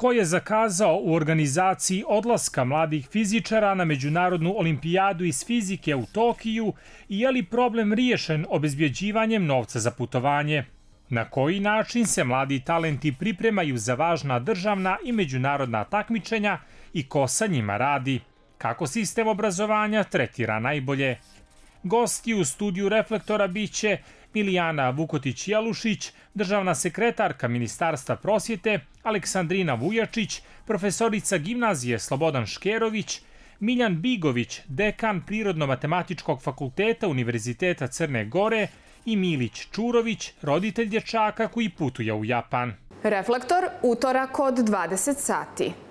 ko je zakazao u organizaciji odlaska mladih fizičara na Međunarodnu olimpijadu iz fizike u Tokiju i je li problem riješen obezbjeđivanjem novca za putovanje. Na koji način se mladi talenti pripremaju za važna državna i međunarodna takmičenja i ko sa njima radi? Kako sistem obrazovanja tretira najbolje? Gosti u studiju Reflektora biće će Milijana vukotić jalušić državna sekretarka Ministarstva prosvjete, Aleksandrina Vujačić, profesorica gimnazije Slobodan Škerović, Miljan Bigović, dekan Prirodno-matematičkog fakulteta Univerziteta Crne Gore i Milić Čurović, roditelj dječaka koji putuje u Japan. Reflektor utorak od 20 sati.